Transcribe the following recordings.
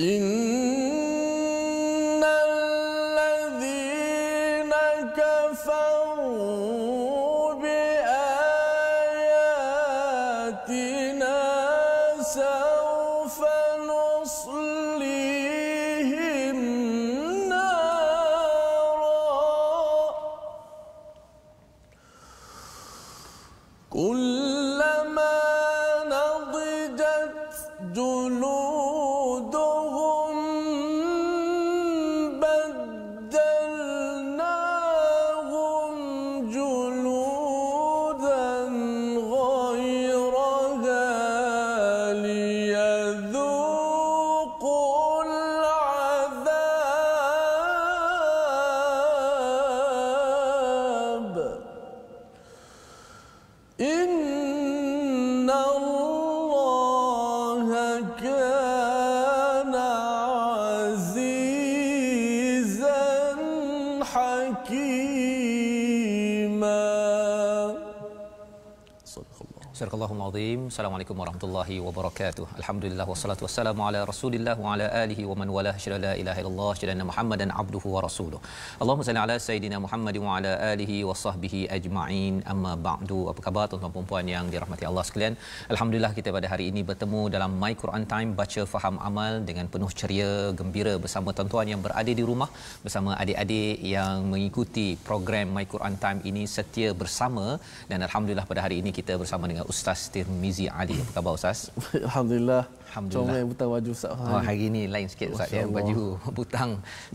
إن Assalamualaikum warahmatullahi wabarakatuh. Alhamdulillah wassalatu wassalamu ala Rasulillah wa ala alihi wa man wala syada la ilaha illallah syada Muhammadan abduhu wa rasuluh. Allahumma salli ala sayidina Muhammad wa ala alihi wa sahbihi ajma'in. Amma ba'du. Apa khabar tuan-tuan puan-puan yang dirahmati Allah sekalian? Alhamdulillah kita pada hari ini bertemu dalam My Quran Time baca faham amal dengan penuh ceria gembira bersama tuan-tuan yang berada di rumah bersama adik-adik yang mengikuti program My Quran Time ini setia bersama dan alhamdulillah pada hari ini kita bersama dengan Ustaz Tirmizi Ali. Apa khabar Ustaz? Alhamdulillah. Alhamdulillah. Comel butang baju Ustaz. Oh, hari ini lain sikit Ustaz. Ya, baju butang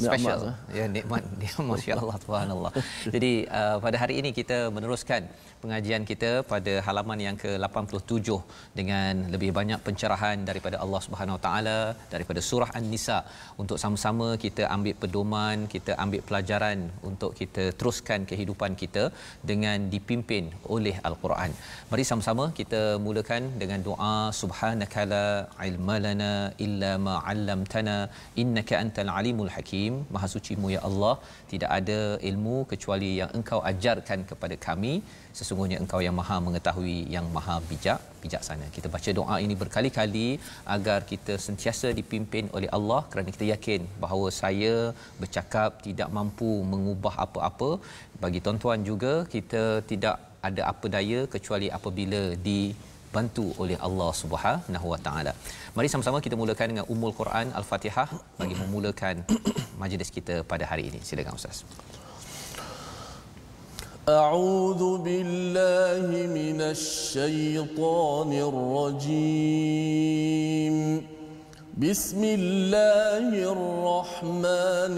special. Nikmat, ya, nikmat. Ya, Masya Allah. Tuhan Allah. Jadi uh, pada hari ini kita meneruskan pengajian kita pada halaman yang ke-87 dengan lebih banyak pencerahan daripada Allah Subhanahu Wa Taala daripada surah An-Nisa untuk sama-sama kita ambil pedoman, kita ambil pelajaran untuk kita teruskan kehidupan kita dengan dipimpin oleh Al-Quran. Mari sama-sama kita mulakan dengan doa subhanakala ilma lana illa ma 'allamtana innaka antal alimul hakim maha sucimu ya Allah tidak ada ilmu kecuali yang engkau ajarkan kepada kami sesungguhnya engkau yang maha mengetahui yang maha bijak bijaksana kita baca doa ini berkali-kali agar kita sentiasa dipimpin oleh Allah kerana kita yakin bahawa saya bercakap tidak mampu mengubah apa-apa bagi tuan-tuan juga kita tidak ada apa daya kecuali apabila di dibantu oleh Allah Subhanahu wa taala. Mari sama-sama kita mulakan dengan Ummul Quran Al-Fatihah bagi memulakan majlis kita pada hari ini. Silakan Ustaz. أعوذ billahi من الشيطان الرجيم بسم الله الرحمن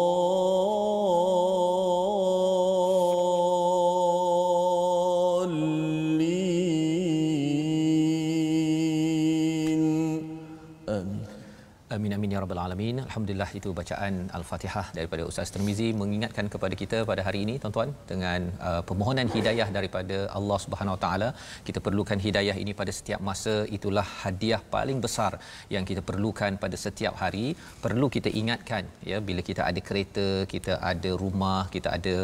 alamin. Alhamdulillah itu bacaan Al-Fatihah daripada Ustaz Termizi mengingatkan kepada kita pada hari ini tuan-tuan dengan uh, permohonan hidayah daripada Allah Subhanahu Wa Taala. Kita perlukan hidayah ini pada setiap masa. Itulah hadiah paling besar yang kita perlukan pada setiap hari. Perlu kita ingatkan ya bila kita ada kereta, kita ada rumah, kita ada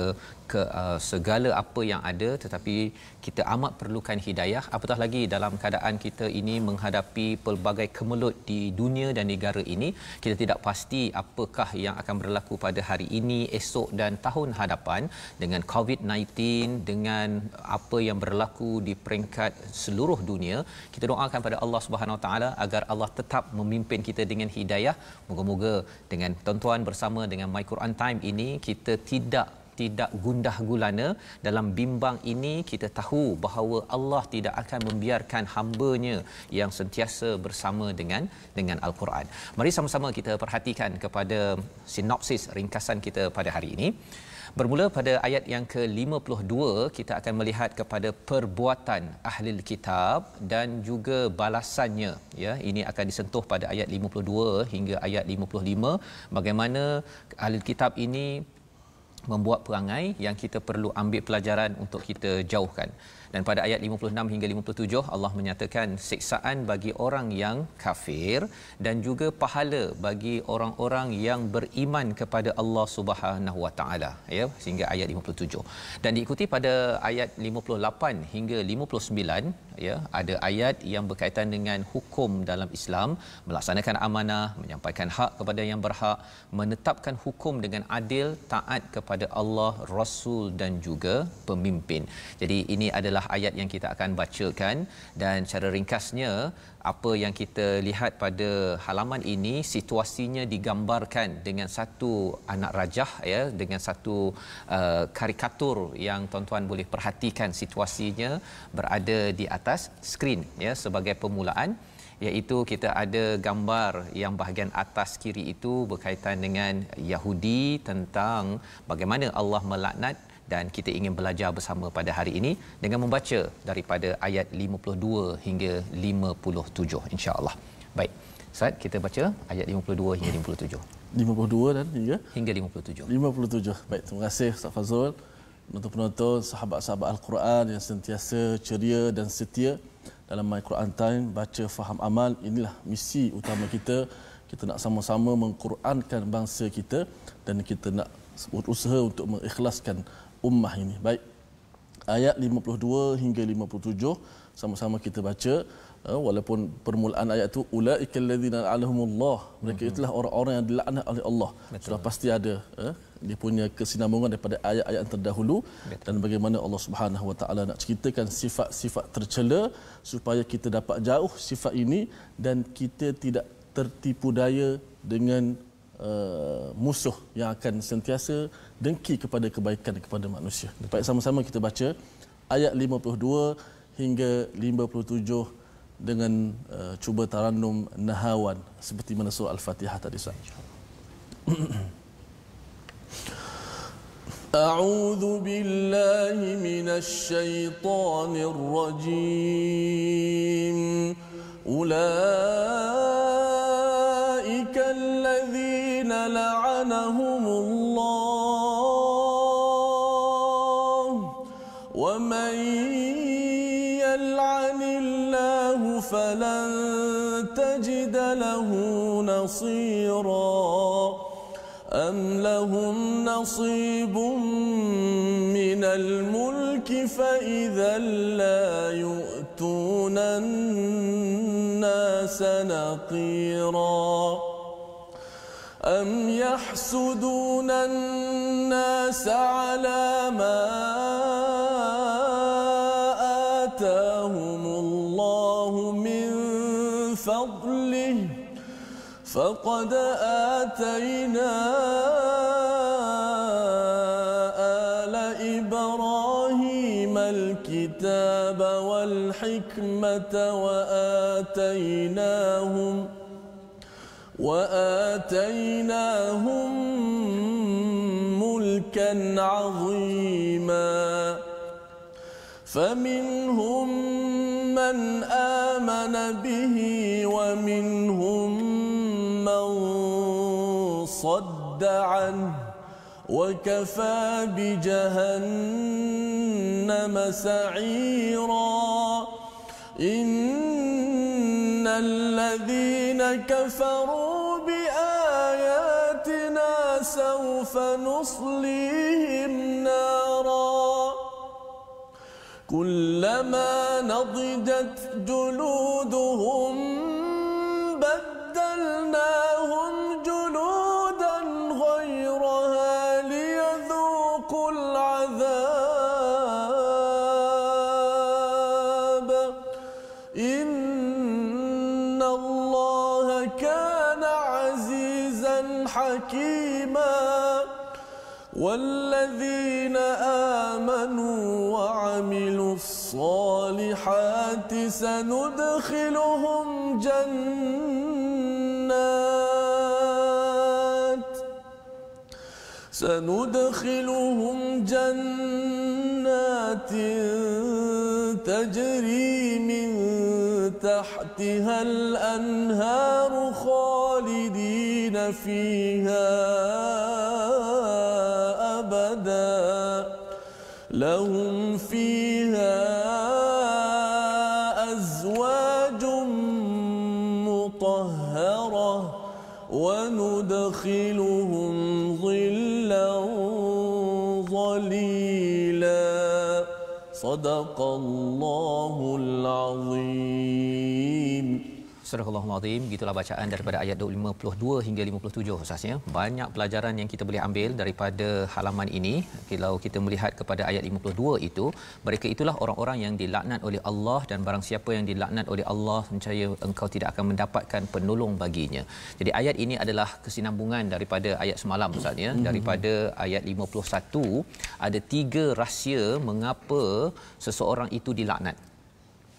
ke uh, segala apa yang ada tetapi kita amat perlukan hidayah apatah lagi dalam keadaan kita ini menghadapi pelbagai kemelut di dunia dan negara ini kita tidak pasti apakah yang akan berlaku pada hari ini esok dan tahun hadapan dengan COVID-19 dengan apa yang berlaku di peringkat seluruh dunia kita doakan pada Allah Subhanahu Wa taala agar Allah tetap memimpin kita dengan hidayah moga-moga dengan tuan-tuan bersama dengan My Quran Time ini kita tidak tidak gundah gulana dalam bimbang ini kita tahu bahawa Allah tidak akan membiarkan hamba-Nya yang sentiasa bersama dengan dengan Al-Quran. Mari sama-sama kita perhatikan kepada sinopsis ringkasan kita pada hari ini. Bermula pada ayat yang ke-52 kita akan melihat kepada perbuatan ahli kitab dan juga balasannya ya ini akan disentuh pada ayat 52 hingga ayat 55 bagaimana ahli kitab ini membuat perangai yang kita perlu ambil pelajaran untuk kita jauhkan dan pada ayat 56 hingga 57 Allah menyatakan siksaan bagi orang yang kafir dan juga pahala bagi orang-orang yang beriman kepada Allah Subhanahu Wa Taala ya sehingga ayat 57 dan diikuti pada ayat 58 hingga 59 ya ada ayat yang berkaitan dengan hukum dalam Islam melaksanakan amanah menyampaikan hak kepada yang berhak menetapkan hukum dengan adil taat kepada Allah Rasul dan juga pemimpin jadi ini adalah adalah ayat yang kita akan bacakan dan cara ringkasnya apa yang kita lihat pada halaman ini situasinya digambarkan dengan satu anak rajah ya dengan satu uh, karikatur yang tuan-tuan boleh perhatikan situasinya berada di atas skrin ya sebagai permulaan iaitu kita ada gambar yang bahagian atas kiri itu berkaitan dengan Yahudi tentang bagaimana Allah melaknat dan kita ingin belajar bersama pada hari ini dengan membaca daripada ayat 52 hingga 57 Allah. Baik. Ustaz, kita baca ayat 52 hingga 57. 52 dan hingga hingga 57. 57. Baik, terima kasih Ustaz Fazul untuk penonton sahabat-sahabat Al-Quran yang sentiasa ceria dan setia dalam My Quran Time baca faham amal inilah misi utama kita kita nak sama-sama mengqurankan bangsa kita dan kita nak berusaha untuk mengikhlaskan ummah ini. Baik. Ayat 52 hingga 57 sama-sama kita baca eh, walaupun permulaan ayat itu ulaikal ladzina alahumullah mereka mhm. itulah orang-orang yang dilaknat oleh Allah. Betul. Sudah pasti ada eh? dia punya kesinambungan daripada ayat-ayat yang terdahulu Betul. dan bagaimana Allah Subhanahu wa taala nak ceritakan sifat-sifat tercela supaya kita dapat jauh sifat ini dan kita tidak tertipu daya dengan uh, musuh yang akan sentiasa dengki kepada kebaikan kepada manusia. Baik sama-sama kita baca ayat 52 hingga 57 dengan uh, cuba tarannum nahawan seperti mana surah al-Fatihah tadi Ustaz. أعوذ بالله من الشيطان الرجيم نصيرا أم لهم نصيب من الملك فإذا لا يؤتون الناس نقيرا أم يحسدون الناس على فقد آتينا آل إبراهيم الكتاب والحكمة وآتيناهم وآتيناهم ملكا عظيما فمنهم من آمن به ومن صد عنه وكفى بجهنم سعيرا إن الذين كفروا بآياتنا سوف نصليهم نارا كلما نضجت جلودهم سندخلهم جنات سندخلهم جنات تجري من تحتها الأنهار خالدين فيها أبدا لهم في صدق الله العظيم Astagfirullahaladzim. Gitulah bacaan daripada ayat 52 hingga 57 khususnya. Banyak pelajaran yang kita boleh ambil daripada halaman ini. Kalau kita melihat kepada ayat 52 itu, mereka itulah orang-orang yang dilaknat oleh Allah dan barang siapa yang dilaknat oleh Allah, percaya engkau tidak akan mendapatkan penolong baginya. Jadi ayat ini adalah kesinambungan daripada ayat semalam khususnya. Hmm. Daripada ayat 51, ada tiga rahsia mengapa seseorang itu dilaknat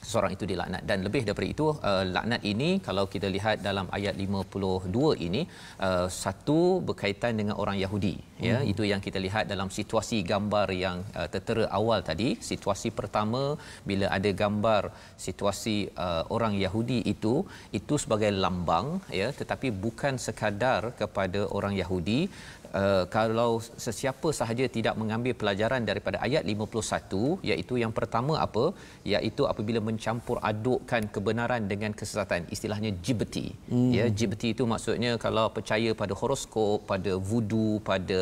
seseorang itu dilaknat dan lebih daripada itu uh, laknat ini kalau kita lihat dalam ayat 52 ini uh, satu berkaitan dengan orang Yahudi ya, hmm. ya itu yang kita lihat dalam situasi gambar yang uh, tertera awal tadi situasi pertama bila ada gambar situasi uh, orang Yahudi itu itu sebagai lambang ya tetapi bukan sekadar kepada orang Yahudi Eh, kalau sesiapa sahaja tidak mengambil pelajaran daripada ayat 51 iaitu yang pertama apa iaitu apabila mencampur adukkan kebenaran dengan kesesatan istilahnya jibeti hmm. ya jibeti itu maksudnya kalau percaya pada horoskop pada voodoo pada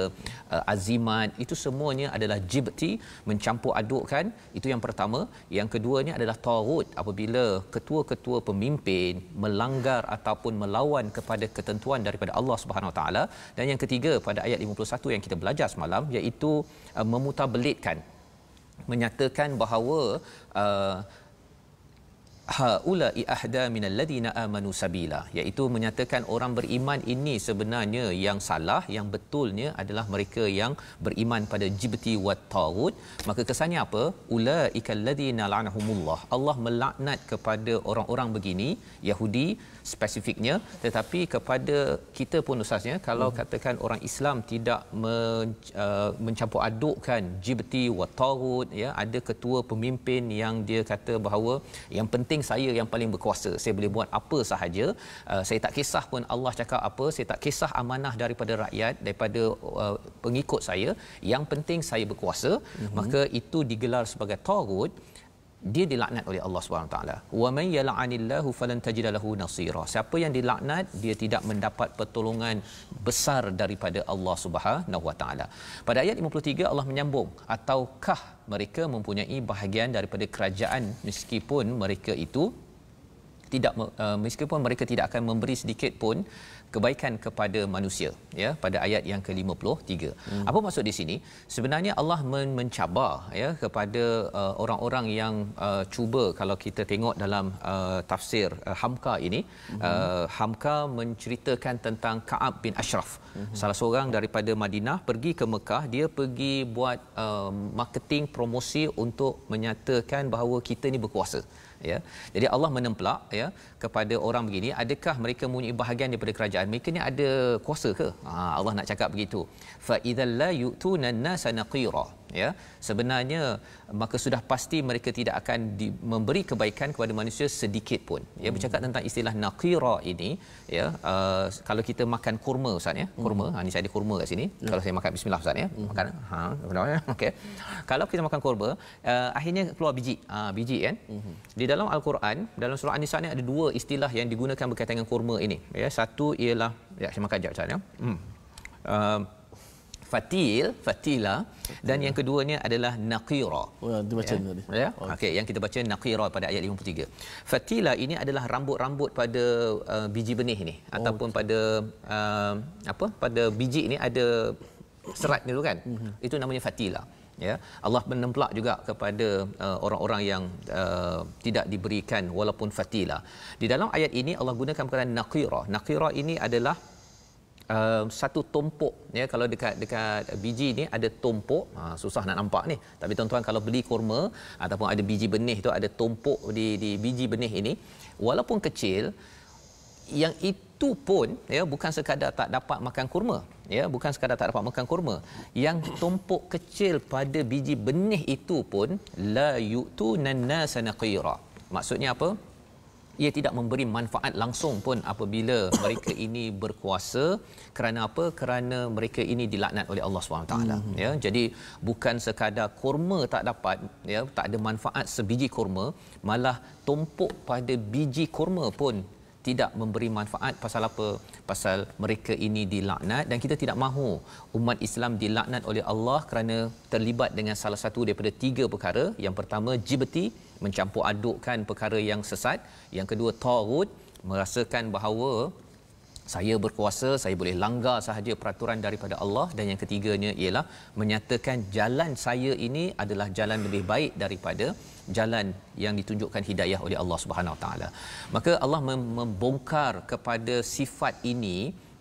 uh, azimat itu semuanya adalah jibeti mencampur adukkan itu yang pertama yang keduanya adalah tawut apabila ketua-ketua pemimpin melanggar ataupun melawan kepada ketentuan daripada Allah Subhanahu Wa taala dan yang ketiga pada ayat 51 yang kita belajar semalam iaitu uh, memutabelitkan menyatakan bahawa uh, haula ihda minal ladina amanu sabila iaitu menyatakan orang beriman ini sebenarnya yang salah yang betulnya adalah mereka yang beriman pada jibti wa tagut maka kesannya apa ulaikal ladina la'anahumullah Allah melaknat kepada orang-orang begini yahudi spesifiknya tetapi kepada kita pun ustaznya kalau hmm. katakan orang Islam tidak men, uh, mencampur adukkan jibti wa tarud ya ada ketua pemimpin yang dia kata bahawa yang penting saya yang paling berkuasa saya boleh buat apa sahaja uh, saya tak kisah pun Allah cakap apa saya tak kisah amanah daripada rakyat daripada uh, pengikut saya yang penting saya berkuasa hmm. maka itu digelar sebagai tarud dia dilaknat oleh Allah Subhanahu SWT. Wa man yal'anillahu falan tajida lahu nasira. Siapa yang dilaknat dia tidak mendapat pertolongan besar daripada Allah Subhanahu wa taala. Pada ayat 53 Allah menyambung ataukah mereka mempunyai bahagian daripada kerajaan meskipun mereka itu tidak uh, meskipun mereka tidak akan memberi sedikit pun kebaikan kepada manusia ya pada ayat yang ke-53. Hmm. Apa maksud di sini? Sebenarnya Allah men- mencabar ya kepada uh, orang-orang yang uh, cuba kalau kita tengok dalam uh, tafsir uh, Hamka ini hmm. uh, Hamka menceritakan tentang Ka'ab bin Ashraf. Hmm. Salah seorang daripada Madinah pergi ke Mekah, dia pergi buat uh, marketing promosi untuk menyatakan bahawa kita ni berkuasa ya. Jadi Allah menemplak ya kepada orang begini adakah mereka mempunyai bahagian daripada kerajaan mereka ni ada kuasa ke ha, Allah nak cakap begitu fa idzal la yu'tuna an-nasa naqira ya sebenarnya maka sudah pasti mereka tidak akan di, memberi kebaikan kepada manusia sedikit pun ya bercakap tentang istilah naqira ini ya uh, kalau kita makan kurma ustaz ya hmm. kurma hmm. ha ni saya ada kurma kat sini hmm. kalau saya makan bismillah ustaz ya hmm. makan ha benar ya okey kalau kita makan kurma uh, akhirnya keluar biji ha, biji kan hmm. di dalam al-Quran dalam surah an-nisa ni ada dua istilah yang digunakan berkaitan dengan kurma ini ya satu ialah ya saya makan jap sat ya hmm. uh, fatil fatila dan yang keduanya adalah naqira oh dia macam ya. tadi ya, ya? Oh. okey yang kita baca naqira pada ayat 53 fatila ini adalah rambut-rambut pada uh, biji benih ini oh, ataupun okay. pada uh, apa pada biji ini ada serat tu kan mm-hmm. itu namanya fatila ya Allah menemplak juga kepada uh, orang-orang yang uh, tidak diberikan walaupun fatilah di dalam ayat ini Allah gunakan perkataan naqira naqira ini adalah Uh, satu tumpuk ya kalau dekat dekat biji ni ada tumpuk ha, susah nak nampak ni tapi tuan-tuan kalau beli kurma ataupun ada biji benih tu ada tumpuk di di biji benih ini walaupun kecil yang itu pun ya bukan sekadar tak dapat makan kurma ya bukan sekadar tak dapat makan kurma yang tumpuk kecil pada biji benih itu pun la yutu nannasa naqira maksudnya apa ia tidak memberi manfaat langsung pun apabila mereka ini berkuasa kerana apa kerana mereka ini dilaknat oleh Allah SWT mm ya jadi bukan sekadar kurma tak dapat ya tak ada manfaat sebiji kurma malah tumpuk pada biji kurma pun tidak memberi manfaat pasal apa pasal mereka ini dilaknat dan kita tidak mahu umat Islam dilaknat oleh Allah kerana terlibat dengan salah satu daripada tiga perkara yang pertama jibeti mencampur adukkan perkara yang sesat yang kedua tagut merasakan bahawa saya berkuasa, saya boleh langgar sahaja peraturan daripada Allah dan yang ketiganya ialah menyatakan jalan saya ini adalah jalan lebih baik daripada jalan yang ditunjukkan hidayah oleh Allah Subhanahu taala. Maka Allah membongkar kepada sifat ini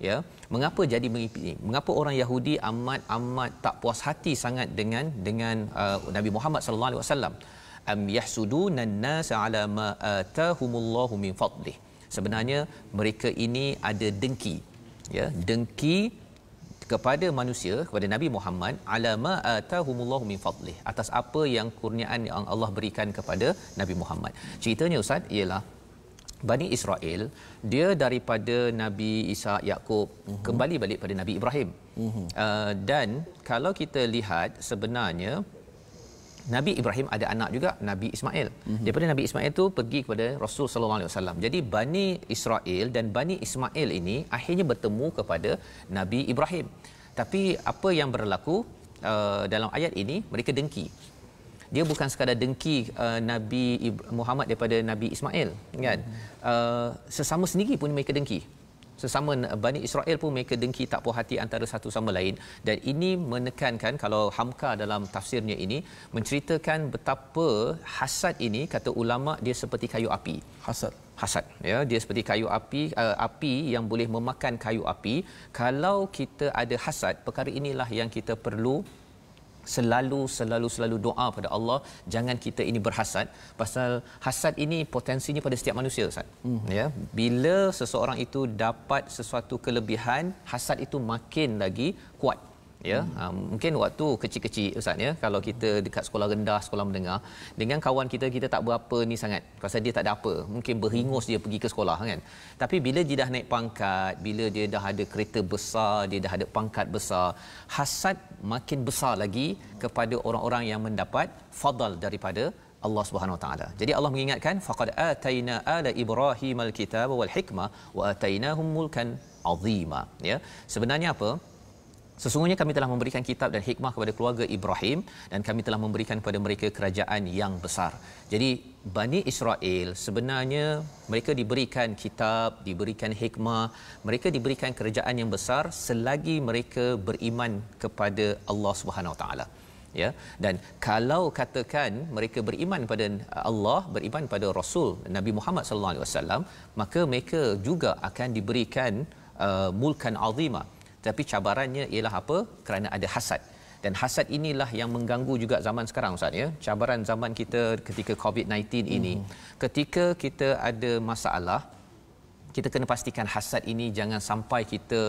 ya mengapa jadi begini mengapa orang yahudi amat amat tak puas hati sangat dengan dengan uh, Nabi Muhammad sallallahu alaihi wasallam am yahsudunan nas ala ma atahumullahu min fadlihi sebenarnya mereka ini ada dengki ya dengki kepada manusia kepada Nabi Muhammad alama atahumullah min fadlih atas apa yang kurniaan yang Allah berikan kepada Nabi Muhammad ceritanya ustaz ialah Bani Israel dia daripada Nabi Isa Yakub uh-huh. Mhm. kembali balik pada Nabi Ibrahim uh-huh. uh, dan kalau kita lihat sebenarnya Nabi Ibrahim ada anak juga Nabi Ismail. Mm-hmm. Daripada Nabi Ismail itu pergi kepada Rasul sallallahu alaihi wasallam. Jadi Bani Israel dan Bani Ismail ini akhirnya bertemu kepada Nabi Ibrahim. Tapi apa yang berlaku uh, dalam ayat ini mereka dengki. Dia bukan sekadar dengki uh, Nabi Muhammad daripada Nabi Ismail kan. Mm-hmm. Uh, sesama sendiri pun mereka dengki sesama Bani Israel pun mereka dengki tak puas hati antara satu sama lain dan ini menekankan kalau Hamka dalam tafsirnya ini menceritakan betapa hasad ini kata ulama dia seperti kayu api hasad hasad ya dia seperti kayu api uh, api yang boleh memakan kayu api kalau kita ada hasad perkara inilah yang kita perlu selalu selalu selalu doa pada Allah jangan kita ini berhasad pasal hasad ini potensinya pada setiap manusia Ustaz mm-hmm. ya bila seseorang itu dapat sesuatu kelebihan hasad itu makin lagi kuat ya hmm. uh, mungkin waktu kecil-kecil ustaz ya kalau kita dekat sekolah rendah sekolah menengah dengan kawan kita kita tak berapa ni sangat pasal dia tak ada apa mungkin berhingus dia pergi ke sekolah kan tapi bila dia dah naik pangkat bila dia dah ada kereta besar dia dah ada pangkat besar hasad makin besar lagi kepada orang-orang yang mendapat fadal daripada Allah Subhanahu Wa Taala. Jadi Allah mengingatkan faqad ataina ala ibrahimal kitaba wal hikmah wa atainahum mulkan azima ya. Sebenarnya apa? Sesungguhnya kami telah memberikan kitab dan hikmah kepada keluarga Ibrahim dan kami telah memberikan kepada mereka kerajaan yang besar. Jadi Bani Israel sebenarnya mereka diberikan kitab, diberikan hikmah, mereka diberikan kerajaan yang besar selagi mereka beriman kepada Allah Subhanahu Wa taala ya dan kalau katakan mereka beriman pada Allah beriman pada Rasul Nabi Muhammad sallallahu alaihi wasallam maka mereka juga akan diberikan uh, mulkan azimah tapi cabarannya ialah apa kerana ada hasad dan hasad inilah yang mengganggu juga zaman sekarang ustaz ya cabaran zaman kita ketika covid-19 ini hmm. ketika kita ada masalah kita kena pastikan hasad ini jangan sampai kita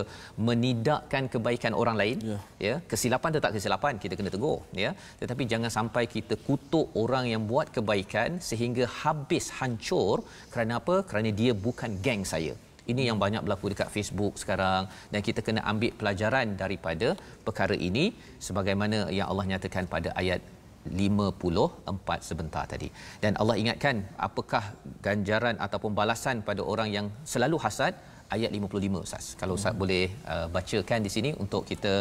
menidakkan kebaikan orang lain ya, ya kesilapan tetap kesilapan kita kena tegur ya tetapi jangan sampai kita kutuk orang yang buat kebaikan sehingga habis hancur kerana apa kerana dia bukan geng saya ini yang banyak berlaku dekat Facebook sekarang dan kita kena ambil pelajaran daripada perkara ini sebagaimana yang Allah nyatakan pada ayat 54 sebentar tadi. Dan Allah ingatkan apakah ganjaran ataupun balasan pada orang yang selalu hasad ayat 55 Ustaz. Kalau Ustaz hmm. boleh uh, bacakan di sini untuk kita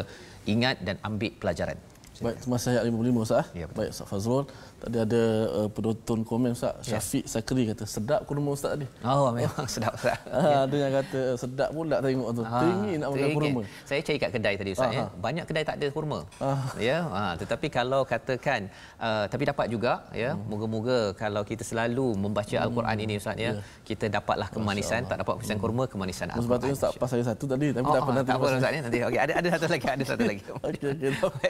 ingat dan ambil pelajaran. Baik, terima kasih ayat 55 Ustaz. Eh? Ya, Baik Ustaz Fazrul. Tadi ada uh, penonton komen Ustaz ya. Syafiq ya. Sakri kata sedap kurma Ustaz tadi. Oh, memang sedap Ustaz. Ah, ya. ada yang kata sedap pula tengok tu. Ha, tinggi nak makan tinggi. kurma. Saya cari kat kedai tadi Ustaz Aha. ya. Ah, Banyak kedai tak ada kurma. Aha. Ya. Ha, tetapi kalau katakan uh, tapi dapat juga ya. Hmm. Moga-moga kalau kita selalu membaca hmm. Al-Quran ini Ustaz ya, ya. kita dapatlah kemanisan, tak dapat kemanisan hmm. kurma, kemanisan Al-Quran. Sebab tu Ustaz pas saya satu tadi tapi oh, tak pernah nanti. Oh, tak apa Ustaz ya. nanti. Okey, ada ada satu lagi, ada satu lagi. Okey,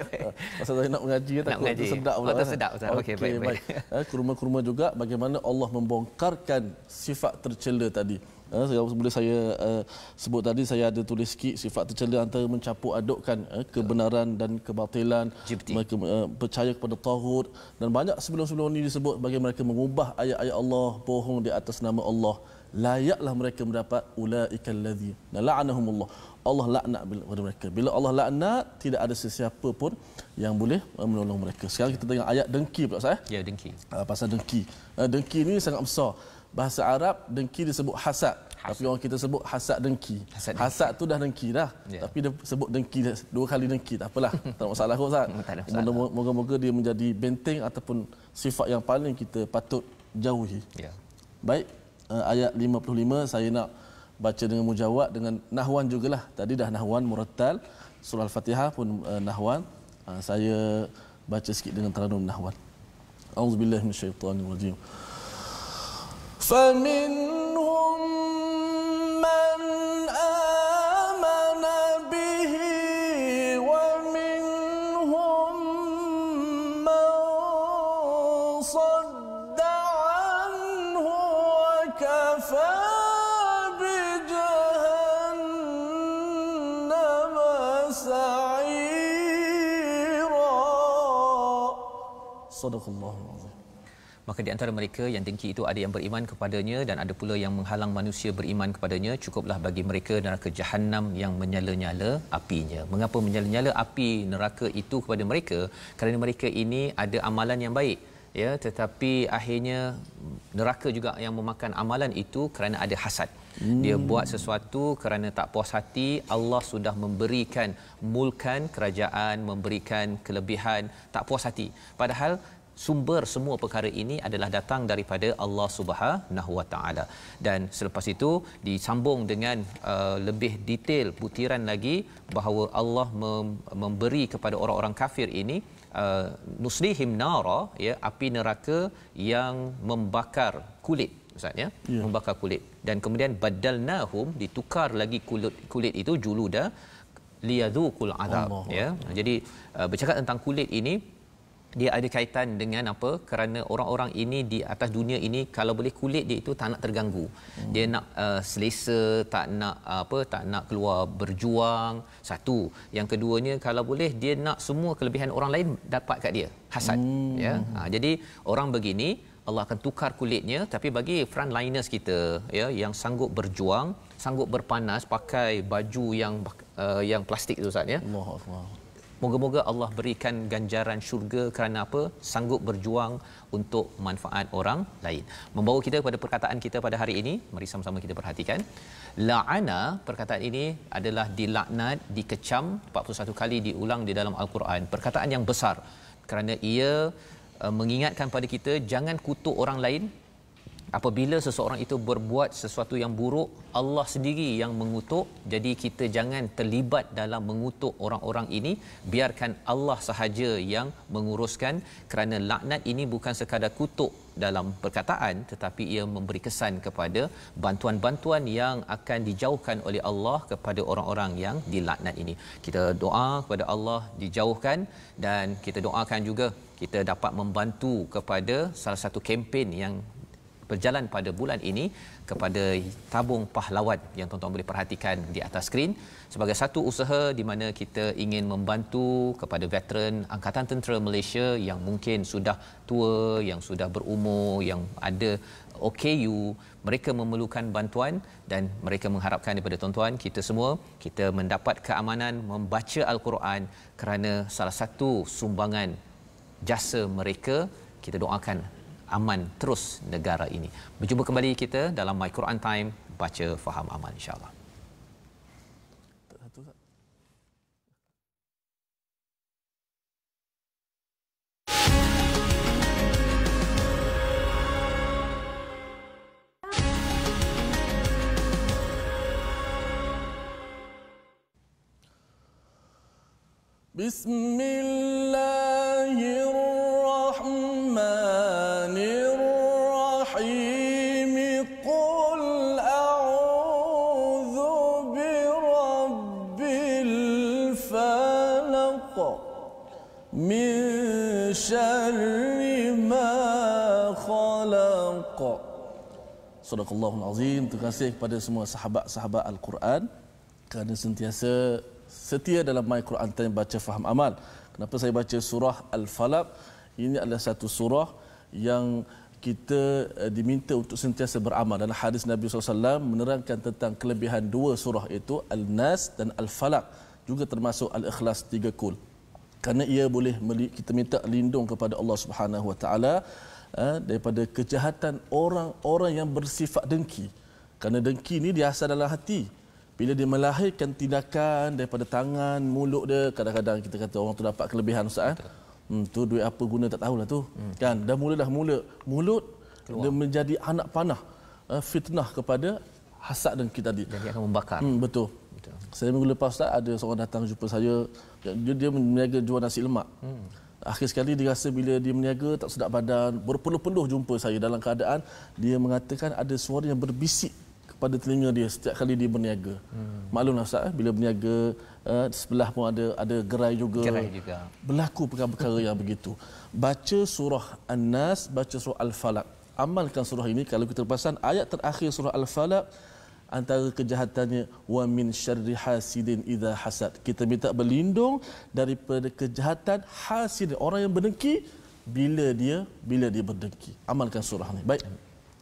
okey. Pasal saya nak mengaji ya, nak takut mengaji. tersedak pula. Oh, kan? tersedak Ustaz. Okey, okay, baik. baik. baik. Ha, kurma-kurma juga bagaimana Allah membongkarkan sifat tercela tadi. Ha, boleh saya uh, sebut tadi saya ada tulis sikit sifat tercela antara mencampur adukkan uh, kebenaran dan kebatilan GPT. mereka uh, percaya kepada tauhid dan banyak sebelum-sebelum ini disebut bagaimana mereka mengubah ayat-ayat Allah bohong di atas nama Allah layaklah mereka mendapat ulaikal ladzi la'anahumullah Allah laknat kepada mereka. Bila Allah laknat, tidak ada sesiapa pun yang boleh eh, menolong mereka. Sekarang kita tengok ayat dengki pula saya. Eh? Ya, dengki. Ah, pasal dengki. Eh, dengki ini sangat besar. Bahasa Arab, dengki disebut hasad. hasad. Tapi orang kita sebut hasad dengki. Hasad, dengki. hasad tu dah dengki dah. Ya. Tapi dia sebut dengki dua kali dengki. Tak apalah. tak ada masalah kot, Moga-moga dia menjadi benteng ataupun sifat yang paling kita patut jauhi. Ya. Baik. ayat 55 saya nak baca dengan mujawab dengan nahwan jugalah tadi dah nahwan murattal surah al-fatihah pun uh, nahwan uh, saya baca sikit dengan tarannum nahwan auzubillahi minasyaitanir rajim faminna Sadaqallahu Maka di antara mereka yang dengki itu ada yang beriman kepadanya dan ada pula yang menghalang manusia beriman kepadanya. Cukuplah bagi mereka neraka jahanam yang menyala-nyala apinya. Mengapa menyala-nyala api neraka itu kepada mereka? Kerana mereka ini ada amalan yang baik. Ya, tetapi akhirnya neraka juga yang memakan amalan itu kerana ada hasad. Hmm. Dia buat sesuatu kerana tak puas hati, Allah sudah memberikan mulkan kerajaan, memberikan kelebihan, tak puas hati. Padahal sumber semua perkara ini adalah datang daripada Allah Subhanahu Wa Taala. Dan selepas itu disambung dengan uh, lebih detail butiran lagi bahawa Allah mem- memberi kepada orang-orang kafir ini uh, nuslihim nara ya api neraka yang membakar kulit ustaz ya yeah. membakar kulit dan kemudian badalnahum ditukar lagi kulit kulit itu juluda liyadzukul azab ya jadi uh, bercakap tentang kulit ini dia ada kaitan dengan apa kerana orang-orang ini di atas dunia ini kalau boleh kulit dia itu tak nak terganggu hmm. dia nak uh, selesa tak nak uh, apa tak nak keluar berjuang satu yang keduanya kalau boleh dia nak semua kelebihan orang lain dapat kat dia hasad hmm. ya ha, jadi orang begini Allah akan tukar kulitnya tapi bagi frontliners kita ya yang sanggup berjuang sanggup berpanas pakai baju yang uh, yang plastik tu ustaz ya Allah Moga-moga Allah berikan ganjaran syurga kerana apa? Sanggup berjuang untuk manfaat orang lain. Membawa kita kepada perkataan kita pada hari ini. Mari sama-sama kita perhatikan. La'ana, perkataan ini adalah dilaknat, dikecam. 41 kali diulang di dalam Al-Quran. Perkataan yang besar kerana ia Uh, mengingatkan pada kita jangan kutuk orang lain apabila seseorang itu berbuat sesuatu yang buruk Allah sendiri yang mengutuk jadi kita jangan terlibat dalam mengutuk orang-orang ini biarkan Allah sahaja yang menguruskan kerana laknat ini bukan sekadar kutuk dalam perkataan tetapi ia memberi kesan kepada bantuan-bantuan yang akan dijauhkan oleh Allah kepada orang-orang yang dilaknat ini kita doa kepada Allah dijauhkan dan kita doakan juga kita dapat membantu kepada salah satu kempen yang berjalan pada bulan ini kepada tabung pahlawan yang tuan-tuan boleh perhatikan di atas skrin sebagai satu usaha di mana kita ingin membantu kepada veteran angkatan tentera Malaysia yang mungkin sudah tua yang sudah berumur yang ada OKU mereka memerlukan bantuan dan mereka mengharapkan daripada tuan-tuan kita semua kita mendapat keamanan membaca al-Quran kerana salah satu sumbangan jasa mereka kita doakan aman terus negara ini berjumpa kembali kita dalam my Quran time baca faham aman insyaallah بسم الله Sadaqallahul Azim. Terima kasih kepada semua sahabat-sahabat Al-Quran kerana sentiasa setia dalam My Quran Time baca faham amal. Kenapa saya baca surah Al-Falaq? Ini adalah satu surah yang kita eh, diminta untuk sentiasa beramal. Dalam hadis Nabi SAW menerangkan tentang kelebihan dua surah itu, Al-Nas dan Al-Falaq. Juga termasuk Al-Ikhlas tiga kul. Kerana ia boleh kita minta lindung kepada Allah Subhanahu Wa Taala. Eh, daripada kejahatan orang-orang yang bersifat dengki. Kerana dengki ni diasal dalam hati. Bila dia melahirkan tindakan daripada tangan, mulut dia, kadang-kadang kita kata orang tu dapat kelebihan Ustaz. Kan? Hmm, tu duit apa guna tak tahulah tu. Hmm. Kan? Dah mula dah mula. Mulut Keluar. dia menjadi anak panah. Eh, fitnah kepada hasad dengki tadi. Dan dia akan membakar. Hmm, betul. betul. Saya minggu lepas Ustaz, ada seorang datang jumpa saya. Dia, dia meniaga jual nasi lemak. Hmm. Akhir sekali dia rasa bila dia meniaga tak sedap badan, berpeluh-peluh jumpa saya dalam keadaan dia mengatakan ada suara yang berbisik kepada telinga dia setiap kali dia berniaga. Hmm. Maklumlah Ustaz, eh, bila berniaga uh, sebelah pun ada ada gerai juga. Gerai juga. Berlaku perkara-perkara yang begitu. Baca surah An-Nas, baca surah Al-Falaq. Amalkan surah ini kalau kita perasan ayat terakhir surah Al-Falaq antara kejahatannya wa min syarri hasidin idza hasad. Kita minta berlindung daripada kejahatan hasid orang yang berdengki bila dia bila dia berdengki. Amalkan surah ni. Baik.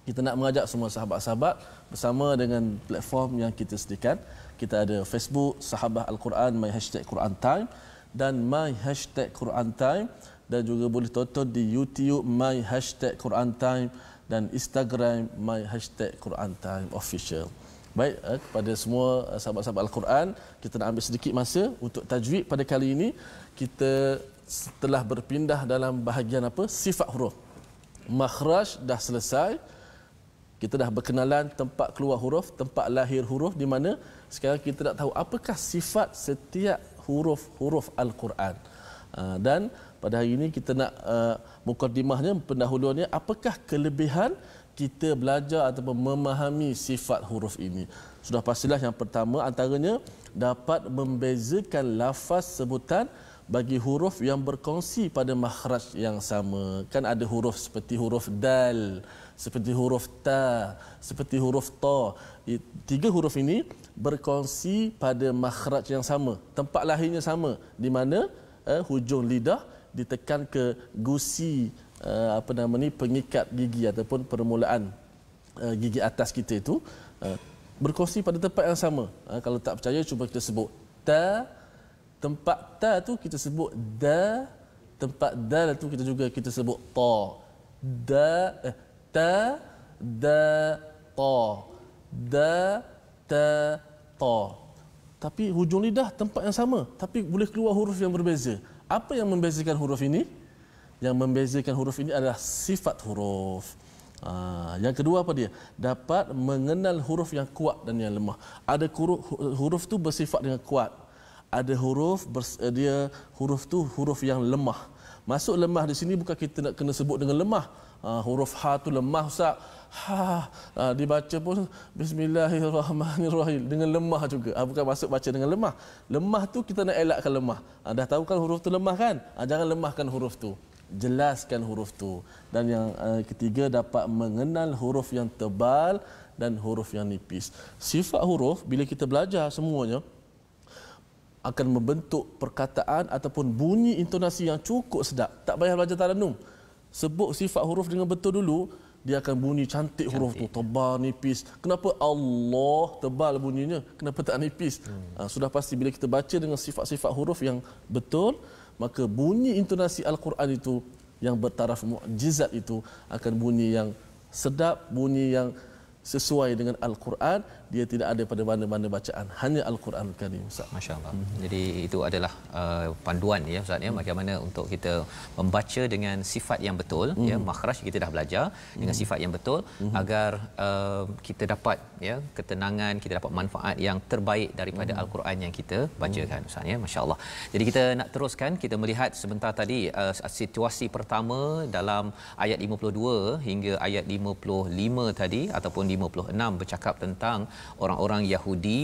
Kita nak mengajak semua sahabat-sahabat bersama dengan platform yang kita sediakan. Kita ada Facebook Sahabah Al-Quran my hashtag Quran Time dan my hashtag Quran Time dan juga boleh tonton di YouTube my hashtag Quran Time dan Instagram my hashtag Quran Time official. Baik, eh, kepada semua eh, sahabat-sahabat Al-Quran, kita nak ambil sedikit masa untuk tajwid pada kali ini. Kita telah berpindah dalam bahagian apa? Sifat huruf. Makhraj dah selesai. Kita dah berkenalan tempat keluar huruf, tempat lahir huruf di mana sekarang kita nak tahu apakah sifat setiap huruf-huruf Al-Quran. Eh, dan pada hari ini kita nak uh, eh, mukadimahnya, pendahuluannya, apakah kelebihan kita belajar ataupun memahami sifat huruf ini? Sudah pastilah yang pertama antaranya dapat membezakan lafaz sebutan bagi huruf yang berkongsi pada makhraj yang sama. Kan ada huruf seperti huruf dal, seperti huruf ta, seperti huruf ta. Tiga huruf ini berkongsi pada makhraj yang sama. Tempat lahirnya sama di mana eh, hujung lidah ditekan ke gusi uh, apa nama ni pengikat gigi ataupun permulaan uh, gigi atas kita itu uh, berkongsi pada tempat yang sama. Uh, kalau tak percaya cuba kita sebut ta tempat ta tu kita sebut da tempat dal lah tu kita juga kita sebut ta da eh, ta da ta da ta ta tapi hujung lidah tempat yang sama tapi boleh keluar huruf yang berbeza apa yang membezakan huruf ini yang membezakan huruf ini adalah sifat huruf. Ha, yang kedua apa dia? Dapat mengenal huruf yang kuat dan yang lemah. Ada huruf, huruf tu bersifat dengan kuat. Ada huruf eh, dia huruf tu huruf yang lemah. Masuk lemah di sini bukan kita nak kena sebut dengan lemah. Ha, huruf ha tu lemah ustaz. Ha, ha dibaca pun bismillahirrahmanirrahim dengan lemah juga. Ha, bukan masuk baca dengan lemah. Lemah tu kita nak elakkan lemah. Ha, dah tahu kan huruf tu lemah kan? Ha, jangan lemahkan huruf tu jelaskan huruf tu dan yang uh, ketiga dapat mengenal huruf yang tebal dan huruf yang nipis sifat huruf bila kita belajar semuanya akan membentuk perkataan ataupun bunyi intonasi yang cukup sedap tak payah belajar talanum sebut sifat huruf dengan betul dulu dia akan bunyi cantik huruf cantik. tu tebal nipis kenapa Allah tebal bunyinya kenapa tak nipis hmm. Ah, sudah pasti bila kita baca dengan sifat-sifat huruf yang betul maka bunyi intonasi Al-Quran itu yang bertaraf mukjizat itu akan bunyi yang sedap, bunyi yang sesuai dengan Al-Quran dia tidak ada pada mana-mana bacaan hanya al-Quran Karim Ustaz masya hmm. jadi itu adalah uh, panduan ya Ustaz ya hmm. bagaimana untuk kita membaca dengan sifat yang betul ya. hmm. ya makhraj kita dah belajar hmm. dengan sifat yang betul hmm. agar uh, kita dapat ya ketenangan kita dapat manfaat yang terbaik daripada hmm. al-Quran yang kita hmm. bacakan Ustaz ya masya-Allah jadi kita nak teruskan kita melihat sebentar tadi uh, situasi pertama dalam ayat 52 hingga ayat 55 tadi ataupun 56 bercakap tentang orang-orang Yahudi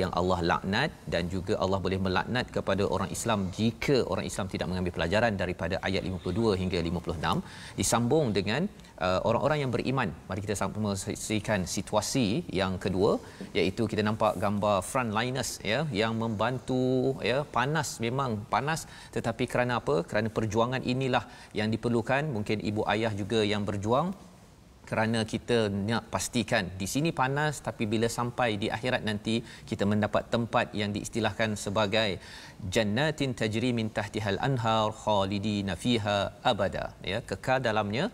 yang Allah laknat dan juga Allah boleh melaknat kepada orang Islam jika orang Islam tidak mengambil pelajaran daripada ayat 52 hingga 56 disambung dengan uh, orang-orang yang beriman mari kita saksikan situasi yang kedua iaitu kita nampak gambar frontliners ya yang membantu ya panas memang panas tetapi kerana apa kerana perjuangan inilah yang diperlukan mungkin ibu ayah juga yang berjuang kerana kita nak pastikan di sini panas tapi bila sampai di akhirat nanti kita mendapat tempat yang diistilahkan sebagai jannatin tajri min tahtihal anhar khalidina fiha abada ya kekal dalamnya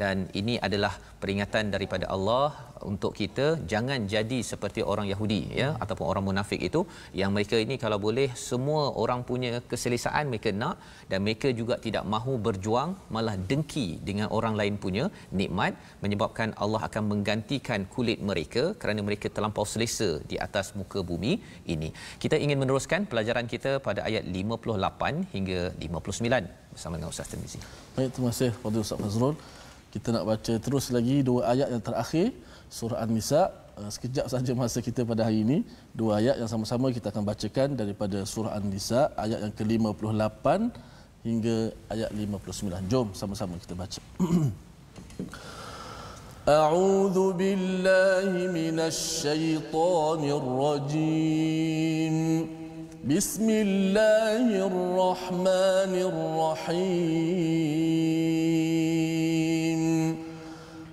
dan ini adalah peringatan daripada Allah untuk kita jangan jadi seperti orang Yahudi ya ataupun orang munafik itu yang mereka ini kalau boleh semua orang punya keselesaan mereka nak dan mereka juga tidak mahu berjuang malah dengki dengan orang lain punya nikmat menyebabkan Allah akan menggantikan kulit mereka kerana mereka terlampau selesa di atas muka bumi ini kita ingin meneruskan pelajaran kita pada pada ayat 58 hingga 59 bersama dengan Ustaz Tirmizi. Baik, terima kasih kepada Ustaz Fazrul. Kita nak baca terus lagi dua ayat yang terakhir surah An-Nisa. Eh, sekejap saja masa kita pada hari ini, dua ayat yang sama-sama kita akan bacakan daripada surah An-Nisa ayat yang ke-58 hingga ayat 59. Jom sama-sama kita baca. أعوذ بالله من الشيطان الرجيم بسم الله الرحمن الرحيم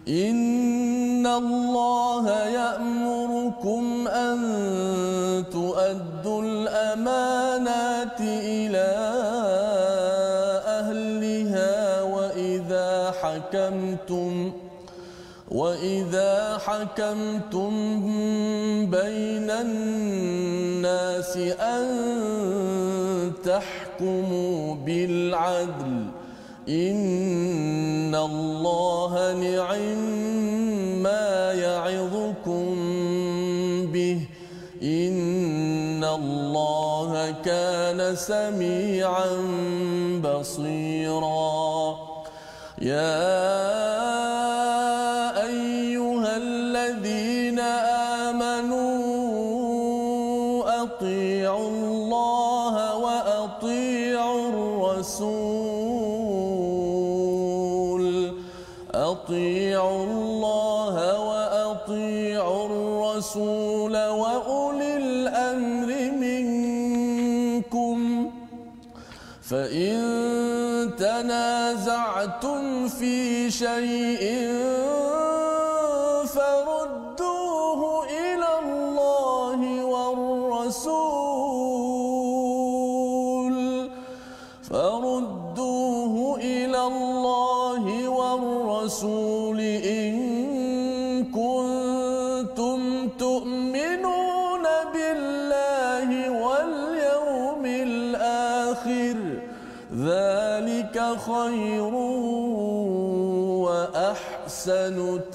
إن الله يأمركم أن تؤدوا الأمانات إلى أهلها وإذا حكمتم وإذا حكمتم بين الناس أن تحكموا بالعدل إن الله نعم ما يعظكم به إن الله كان سميعا بصيرا يا شيء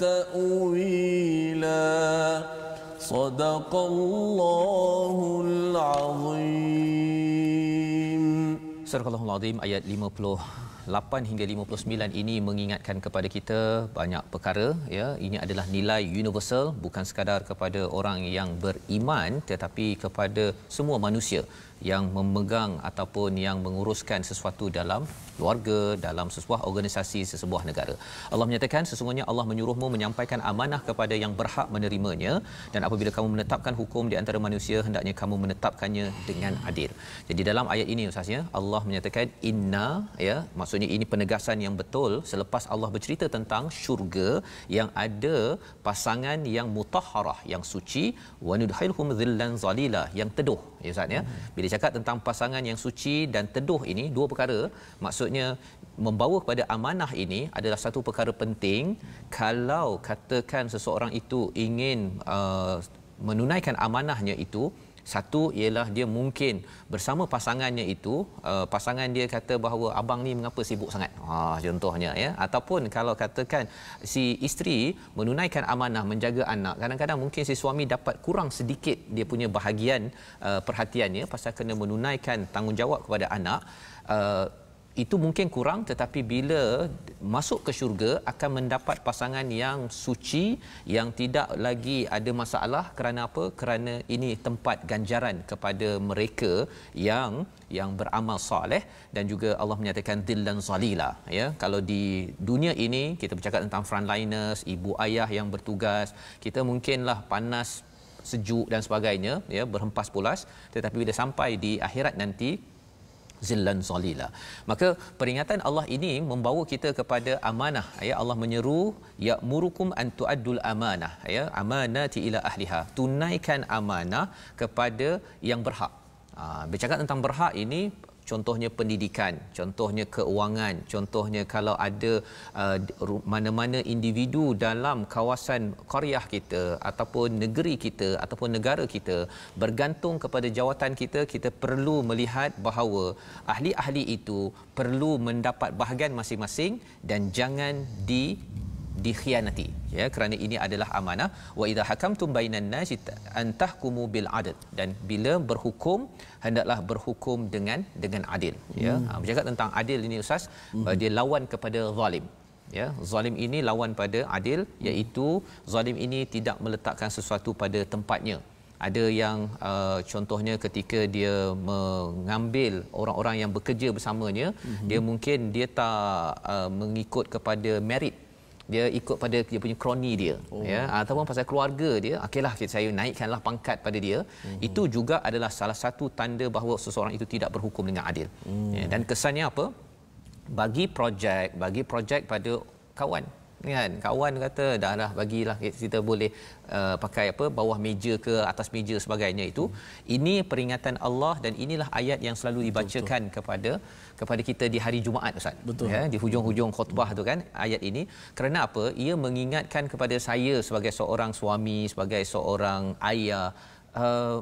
تأويلا صدق الله العظيم صدق الله العظيم آيات 50 8 hingga 59 ini mengingatkan kepada kita banyak perkara ya ini adalah nilai universal bukan sekadar kepada orang yang beriman tetapi kepada semua manusia yang memegang ataupun yang menguruskan sesuatu dalam keluarga dalam sesuatu organisasi sesebuah negara. Allah menyatakan sesungguhnya Allah menyuruhmu menyampaikan amanah kepada yang berhak menerimanya dan apabila kamu menetapkan hukum di antara manusia hendaknya kamu menetapkannya dengan adil. Jadi dalam ayat ini ustaznya Allah menyatakan inna ya maksudnya ini penegasan yang betul selepas Allah bercerita tentang syurga yang ada pasangan yang mutahharah yang suci wanudhailhum dhillan zalilah yang teduh ya ustaz ya. Bila dia cakap tentang pasangan yang suci dan teduh ini dua perkara. Maksudnya membawa kepada amanah ini adalah satu perkara penting. Kalau katakan seseorang itu ingin uh, menunaikan amanahnya itu satu ialah dia mungkin bersama pasangannya itu uh, pasangan dia kata bahawa abang ni mengapa sibuk sangat ha contohnya ya ataupun kalau katakan si isteri menunaikan amanah menjaga anak kadang-kadang mungkin si suami dapat kurang sedikit dia punya bahagian uh, perhatiannya pasal kena menunaikan tanggungjawab kepada anak uh, itu mungkin kurang tetapi bila masuk ke syurga akan mendapat pasangan yang suci yang tidak lagi ada masalah kerana apa kerana ini tempat ganjaran kepada mereka yang yang beramal soleh dan juga Allah menyatakan dillan zalila ya kalau di dunia ini kita bercakap tentang frontliners ibu ayah yang bertugas kita mungkinlah panas sejuk dan sebagainya ya berhempas pulas tetapi bila sampai di akhirat nanti zillan zalila maka peringatan Allah ini membawa kita kepada amanah ya Allah menyeru ya murukum an tuaddul amanah ya amanati ila ahliha tunaikan amanah kepada yang berhak Ha, bercakap tentang berhak ini contohnya pendidikan contohnya keuangan contohnya kalau ada uh, mana-mana individu dalam kawasan koriah kita ataupun negeri kita ataupun negara kita bergantung kepada jawatan kita kita perlu melihat bahawa ahli-ahli itu perlu mendapat bahagian masing-masing dan jangan di dikhianati ya kerana ini adalah amanah wa idha hakamtum bainan nas antahkumu bil adl dan bila berhukum hendaklah berhukum dengan dengan adil ya hmm. bercakap ha, tentang adil ini ustaz uh, hmm. dia lawan kepada zalim ya zalim ini lawan pada adil iaitu zalim ini tidak meletakkan sesuatu pada tempatnya ada yang uh, contohnya ketika dia mengambil orang-orang yang bekerja bersamanya mm-hmm. dia mungkin dia tak uh, mengikut kepada merit dia ikut pada dia punya kroni dia oh. ya ataupun pasal keluarga dia okeylah saya naikkanlah pangkat pada dia mm-hmm. itu juga adalah salah satu tanda bahawa seseorang itu tidak berhukum dengan adil mm. ya, dan kesannya apa bagi projek bagi projek pada kawan kan kawan kata dah lah bagilah kita boleh uh, pakai apa bawah meja ke atas meja sebagainya itu mm. ini peringatan Allah dan inilah ayat yang selalu dibacakan betul, betul. kepada kepada kita di hari Jumaat Ustaz. Betul. Ya, di hujung-hujung khutbah tu kan ayat ini. Kerana apa? Ia mengingatkan kepada saya sebagai seorang suami, sebagai seorang ayah. Uh,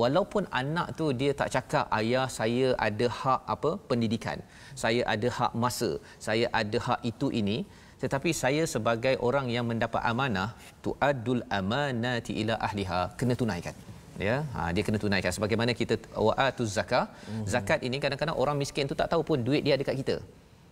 walaupun anak tu dia tak cakap ayah saya ada hak apa pendidikan saya ada hak masa saya ada hak itu ini tetapi saya sebagai orang yang mendapat amanah tu adul amanati ila ahliha kena tunaikan ya ha dia kena tunaikan sebagaimana kita waatu zakat zakat ini kadang-kadang orang miskin tu tak tahu pun duit dia ada dekat kita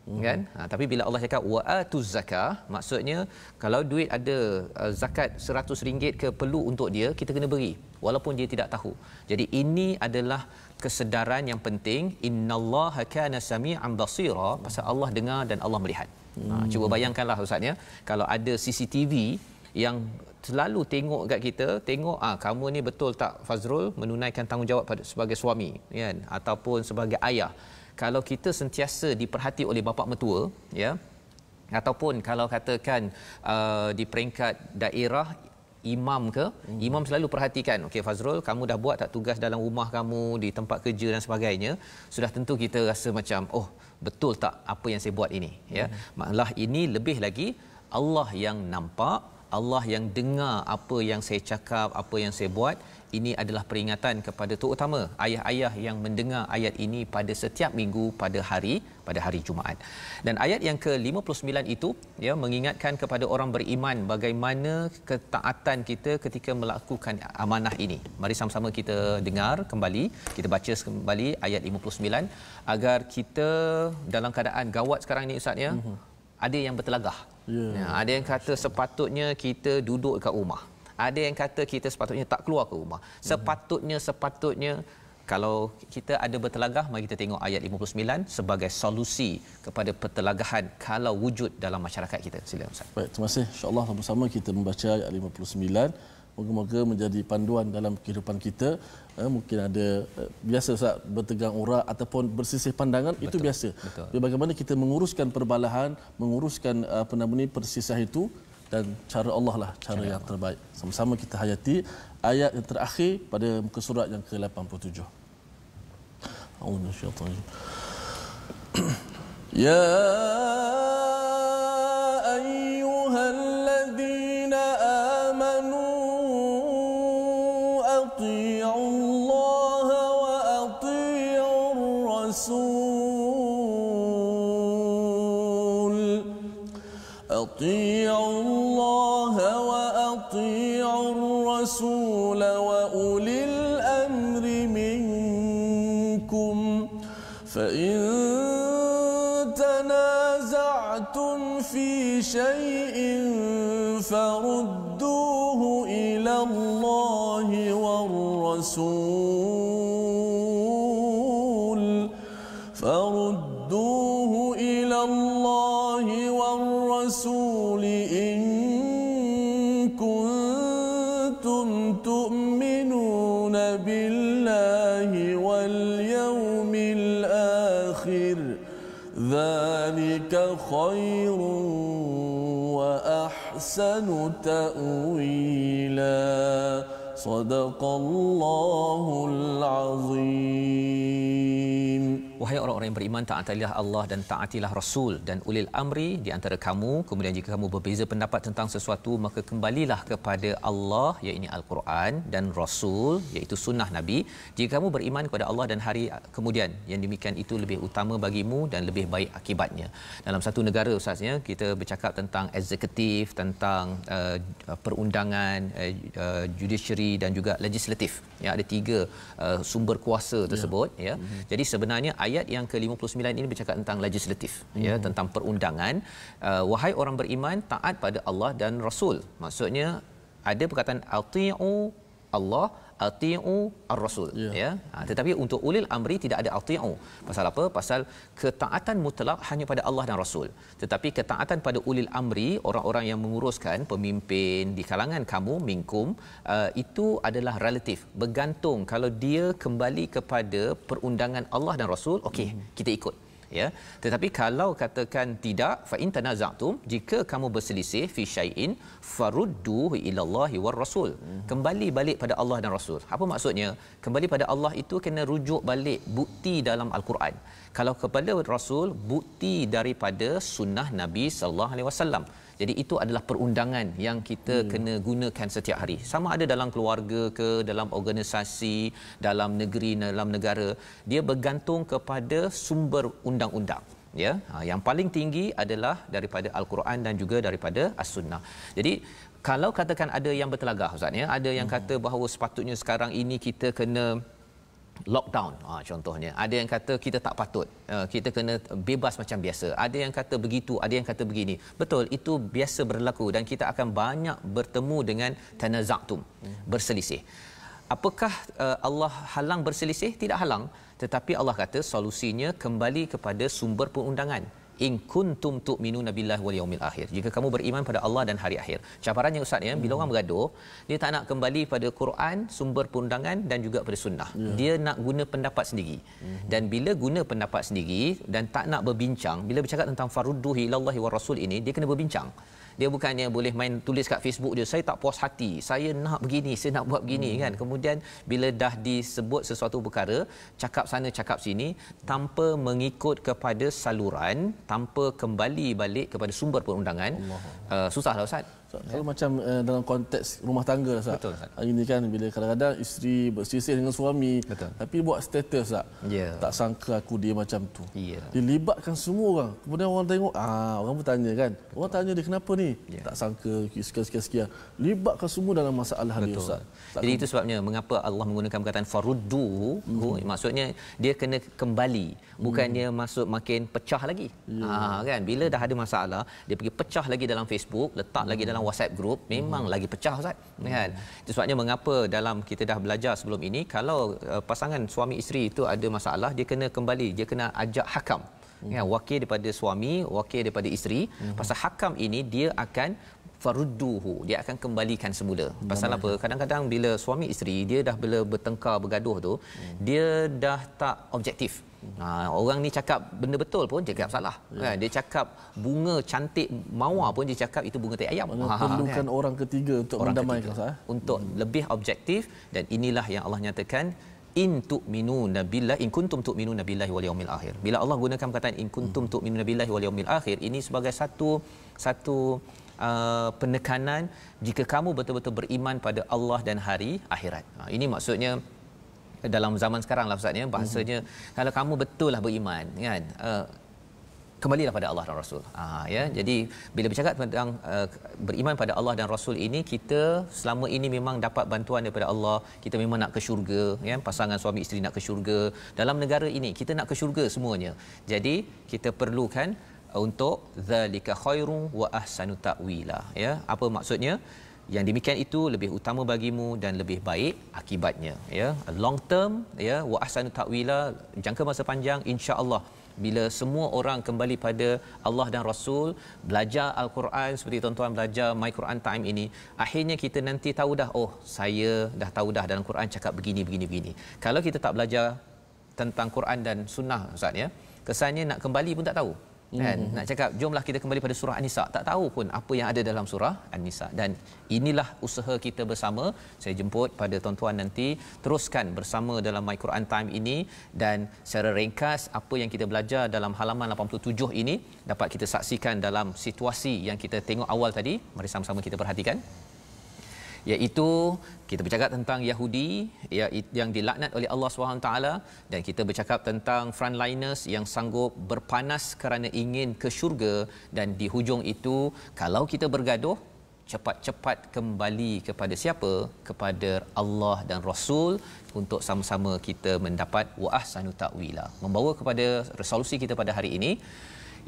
hmm. kan ha, tapi bila Allah cakap waatu zakat maksudnya kalau duit ada uh, zakat seratus ringgit ke perlu untuk dia kita kena beri walaupun dia tidak tahu jadi ini adalah kesedaran yang penting innallaha kana samian basira pasal Allah dengar dan Allah melihat ha cuba hmm. bayangkanlah ustaz ya kalau ada CCTV yang selalu tengok dekat kita tengok ah kamu ni betul tak Fazrul menunaikan tanggungjawab pada, sebagai suami kan ataupun sebagai ayah kalau kita sentiasa diperhati oleh bapa mertua ya ataupun kalau katakan uh, di peringkat daerah imam ke hmm. imam selalu perhatikan okey Fazrul kamu dah buat tak tugas dalam rumah kamu di tempat kerja dan sebagainya sudah tentu kita rasa macam oh betul tak apa yang saya buat ini ya hmm. malah ini lebih lagi Allah yang nampak Allah yang dengar apa yang saya cakap, apa yang saya buat. Ini adalah peringatan kepada tu utama, ayah-ayah yang mendengar ayat ini pada setiap minggu pada hari pada hari Jumaat. Dan ayat yang ke-59 itu ya mengingatkan kepada orang beriman bagaimana ketaatan kita ketika melakukan amanah ini. Mari sama-sama kita dengar kembali, kita baca kembali ayat 59 agar kita dalam keadaan gawat sekarang ini Ustaz ya. Mm-hmm ada yang bertelagah yeah. Ya, ada yang kata sepatutnya kita duduk dekat rumah ada yang kata kita sepatutnya tak keluar ke rumah hmm. sepatutnya sepatutnya kalau kita ada bertelagah mari kita tengok ayat 59 sebagai solusi kepada pertelagahan kalau wujud dalam masyarakat kita sila ustaz baik terima kasih insyaallah bersama kita membaca ayat 59 moga-moga menjadi panduan dalam kehidupan kita uh, mungkin ada uh, biasa sah, bertegang urat ataupun bersisih pandangan betul, itu biasa betul. bagaimana kita menguruskan perbalahan menguruskan uh, apa namanya persisah itu dan cara Allah lah cara, cara yang Allah. terbaik sama-sama kita hayati ayat yang terakhir pada muka surat yang ke-87 Allah syaitan ya أطيعوا الله وأطيعوا الرسول أطيعوا الله وأطيعوا الرسول وأولي الأمر منكم فإن تنازعتم في شيء الرسول فردوه إلى الله والرسول إن كنتم تؤمنون بالله واليوم الآخر ذلك خير وأحسن تأويلاً صدق الله العظيم Wahai orang-orang yang beriman, taatilah Allah dan taatilah Rasul dan ulil amri di antara kamu. Kemudian jika kamu berbeza pendapat tentang sesuatu, maka kembalilah kepada Allah, iaitu Al-Quran dan Rasul, iaitu sunnah Nabi. Jika kamu beriman kepada Allah dan hari kemudian, yang demikian itu lebih utama bagimu dan lebih baik akibatnya. Dalam satu negara, Ustaz, kita bercakap tentang eksekutif, tentang uh, perundangan, uh, judiciary dan juga legislatif. Ya, ada tiga uh, sumber kuasa ya. tersebut. Ya. ya. Jadi sebenarnya ayat yang ke-59 ini bercakap tentang legislatif ya, hmm. ya tentang perundangan uh, wahai orang beriman taat pada Allah dan Rasul maksudnya ada perkataan atiu Allah atiu ar-rasul ya. ya ha, tetapi untuk ulil amri tidak ada atiu pasal apa pasal ketaatan mutlak hanya pada Allah dan rasul tetapi ketaatan pada ulil amri orang-orang yang menguruskan pemimpin di kalangan kamu mingkum uh, itu adalah relatif bergantung kalau dia kembali kepada perundangan Allah dan rasul okey hmm. kita ikut ya tetapi kalau katakan tidak fa in tanazatum jika kamu berselisih fi syai'in faruddu ila Allah war rasul kembali balik pada Allah dan rasul apa maksudnya kembali pada Allah itu kena rujuk balik bukti dalam al-Quran kalau kepada rasul bukti daripada sunnah Nabi sallallahu alaihi wasallam jadi itu adalah perundangan yang kita hmm. kena gunakan setiap hari. Sama ada dalam keluarga ke dalam organisasi, dalam negeri, dalam negara, dia bergantung kepada sumber undang-undang ya ha, yang paling tinggi adalah daripada al-Quran dan juga daripada as-sunnah. Jadi kalau katakan ada yang bertelagah ustaz ya ada yang hmm. kata bahawa sepatutnya sekarang ini kita kena lockdown ah contohnya ada yang kata kita tak patut ah, kita kena bebas macam biasa ada yang kata begitu ada yang kata begini betul itu biasa berlaku dan kita akan banyak bertemu dengan tanazzatum berselisih apakah ah, Allah halang berselisih tidak halang tetapi Allah kata solusinya kembali kepada sumber perundangan in kuntum tu'minuna billahi wal yaumil akhir jika kamu beriman pada Allah dan hari akhir caparannya ustaz ya hmm. bila orang bergaduh dia tak nak kembali pada Quran sumber perundangan dan juga pada sunnah yeah. dia nak guna pendapat sendiri hmm. dan bila guna pendapat sendiri dan tak nak berbincang bila bercakap tentang farudduhi ilallahi war rasul ini dia kena berbincang dia bukannya boleh main tulis kat Facebook dia saya tak puas hati saya nak begini saya nak buat begini hmm. kan kemudian bila dah disebut sesuatu perkara cakap sana cakap sini tanpa mengikut kepada saluran tanpa kembali balik kepada sumber perundangan uh, susahlah ustaz Ustaz, kalau ya. macam eh, dalam konteks rumah tangga lah, Ustaz. Hari ini kan bila kadang-kadang isteri bersisih dengan suami Betul. tapi buat status Ustaz. Yeah. Tak sangka aku dia macam tu. Yeah. Dia libatkan semua orang. Kemudian orang tengok, ah orang bertanya kan. Betul. Orang tanya dia kenapa ni? Yeah. Tak sangka sekian-sekian. Libatkan semua dalam masalah Betul. dia Ustaz. Tak Jadi kena... itu sebabnya mengapa Allah menggunakan perkataan faruddu, mm-hmm. maksudnya dia kena kembali, bukannya mm-hmm. masuk makin pecah lagi. Yeah. Ya. Ha kan bila dah ada masalah, dia pergi pecah lagi dalam Facebook, letak mm-hmm. lagi dalam dalam WhatsApp group memang hmm. lagi pecah Ustaz hmm. kan itu sebabnya mengapa dalam kita dah belajar sebelum ini kalau uh, pasangan suami isteri itu ada masalah dia kena kembali dia kena ajak hakam hmm. kan wakil daripada suami wakil daripada isteri hmm. pasal hakam ini dia akan farudduhu dia akan kembalikan semula pasal apa kadang-kadang bila suami isteri dia dah bila bertengkar bergaduh tu hmm. dia dah tak objektif Ha, orang ni cakap benda betul pun dia cakap salah. Ya. Kan? Dia cakap bunga cantik mawar pun dia cakap itu bunga tai ayam. Ha, ha, ha, perlukan kan? orang ketiga untuk orang mendamaikan. Ketiga. Eh? Untuk hmm. lebih objektif dan inilah yang Allah nyatakan in tu'minu nabillahi in kuntum tu'minu nabillahi wal yaumil akhir. Bila Allah gunakan perkataan in kuntum hmm. tu'minu nabillahi wal yaumil akhir ini sebagai satu satu Uh, penekanan jika kamu betul-betul beriman pada Allah dan hari akhirat. Uh, ini maksudnya dalam zaman sekarang lah ustaznya bahasanya mm-hmm. kalau kamu betul lah beriman kan uh, kembalilah pada Allah dan Rasul. Ah ya. Jadi bila bercakap tentang uh, beriman pada Allah dan Rasul ini kita selama ini memang dapat bantuan daripada Allah. Kita memang nak ke syurga, ya. Pasangan suami isteri nak ke syurga. Dalam negara ini kita nak ke syurga semuanya. Jadi kita perlukan untuk zalika khairu wa ahsanu ta'wila, ya. Apa maksudnya? yang demikian itu lebih utama bagimu dan lebih baik akibatnya ya long term ya wa ahsanu ta'wila jangka masa panjang insyaallah bila semua orang kembali pada Allah dan Rasul belajar al-Quran seperti tuan-tuan belajar my Quran time ini akhirnya kita nanti tahu dah oh saya dah tahu dah dalam Quran cakap begini begini begini kalau kita tak belajar tentang Quran dan sunnah ustaz ya kesannya nak kembali pun tak tahu kan mm-hmm. nak cakap jomlah kita kembali pada surah an-nisa tak tahu pun apa yang ada dalam surah an-nisa dan inilah usaha kita bersama saya jemput pada tuan-tuan nanti teruskan bersama dalam my Quran time ini dan secara ringkas apa yang kita belajar dalam halaman 87 ini dapat kita saksikan dalam situasi yang kita tengok awal tadi mari sama-sama kita perhatikan iaitu kita bercakap tentang Yahudi ya, yang dilaknat oleh Allah SWT dan kita bercakap tentang frontliners yang sanggup berpanas kerana ingin ke syurga dan di hujung itu kalau kita bergaduh cepat-cepat kembali kepada siapa? Kepada Allah dan Rasul untuk sama-sama kita mendapat wa'ah sanu ta'wila. Membawa kepada resolusi kita pada hari ini,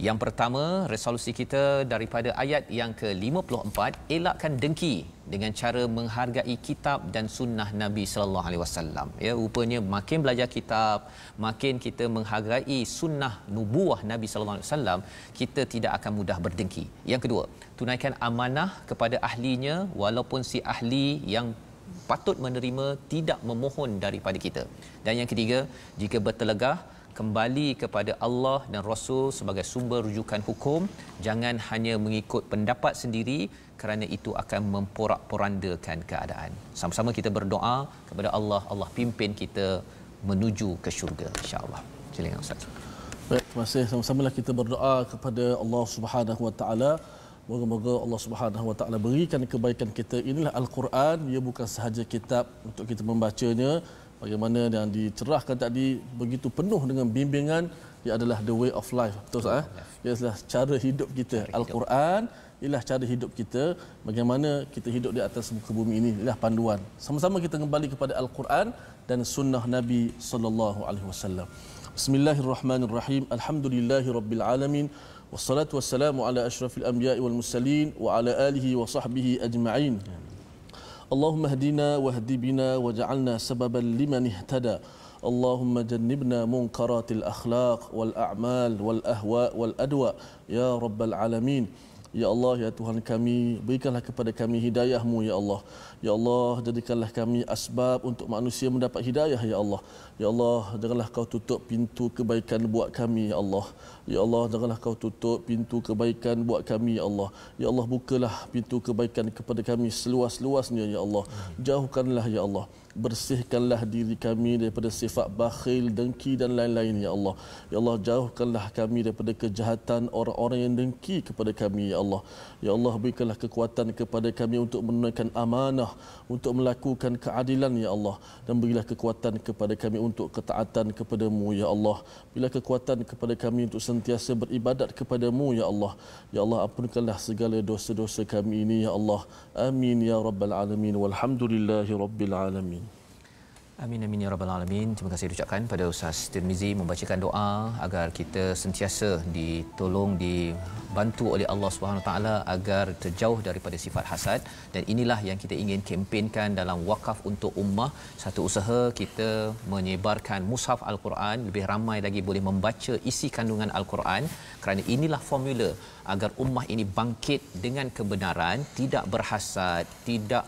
yang pertama, resolusi kita daripada ayat yang ke-54, elakkan dengki dengan cara menghargai kitab dan sunnah Nabi sallallahu alaihi wasallam. Ya, rupanya makin belajar kitab, makin kita menghargai sunnah nubuah Nabi sallallahu alaihi wasallam, kita tidak akan mudah berdengki. Yang kedua, tunaikan amanah kepada ahlinya walaupun si ahli yang patut menerima tidak memohon daripada kita. Dan yang ketiga, jika bertelegah kembali kepada Allah dan Rasul sebagai sumber rujukan hukum jangan hanya mengikut pendapat sendiri kerana itu akan memporak-porandakan keadaan sama-sama kita berdoa kepada Allah Allah pimpin kita menuju ke syurga insyaallah silakan ustaz Baik, terima kasih. Sama-sama lah kita berdoa kepada Allah Subhanahu Wa Moga-moga Allah Subhanahu Wa berikan kebaikan kita. Inilah Al-Quran. Ia bukan sahaja kitab untuk kita membacanya bagaimana yang dicerahkan tadi begitu penuh dengan bimbingan ia adalah the way of life betul tak eh? ia adalah cara hidup kita al-Quran ialah cara hidup kita bagaimana kita hidup di atas muka bumi ini ialah panduan sama-sama kita kembali kepada al-Quran dan sunnah Nabi sallallahu alaihi wasallam Bismillahirrahmanirrahim alhamdulillahirabbil alamin wassalatu wassalamu ala asyrafil anbiya wal mursalin wa ala alihi wa sahbihi ajma'in اللهم اهدنا واهد بنا واجعلنا سببا لمن اهتدى اللهم جنبنا منكرات الاخلاق والاعمال والاهواء والادواء يا رب العالمين يا الله يا تهان كامي بيكلك قد كامي هدايه يا الله Ya Allah, jadikanlah kami asbab untuk manusia mendapat hidayah, Ya Allah. Ya Allah, janganlah kau tutup pintu kebaikan buat kami, Ya Allah. Ya Allah, janganlah kau tutup pintu kebaikan buat kami, Ya Allah. Ya Allah, bukalah pintu kebaikan kepada kami seluas-luasnya, Ya Allah. Jauhkanlah, Ya Allah. Bersihkanlah diri kami daripada sifat bakhil, dengki dan lain-lain, Ya Allah. Ya Allah, jauhkanlah kami daripada kejahatan orang-orang yang dengki kepada kami, Ya Allah. Ya Allah, berikanlah kekuatan kepada kami untuk menunaikan amanah Allah untuk melakukan keadilan ya Allah dan berilah kekuatan kepada kami untuk ketaatan kepadamu ya Allah bila kekuatan kepada kami untuk sentiasa beribadat kepadamu ya Allah ya Allah ampunkanlah segala dosa-dosa kami ini ya Allah amin ya rabbal alamin walhamdulillahi rabbil alamin Amin amin ya rabbal alamin. Terima kasih diucapkan pada Ustaz Tirmizi membacakan doa agar kita sentiasa ditolong dibantu oleh Allah Subhanahu taala agar terjauh daripada sifat hasad dan inilah yang kita ingin kempenkan dalam wakaf untuk ummah satu usaha kita menyebarkan mushaf al-Quran lebih ramai lagi boleh membaca isi kandungan al-Quran kerana inilah formula agar ummah ini bangkit dengan kebenaran tidak berhasad tidak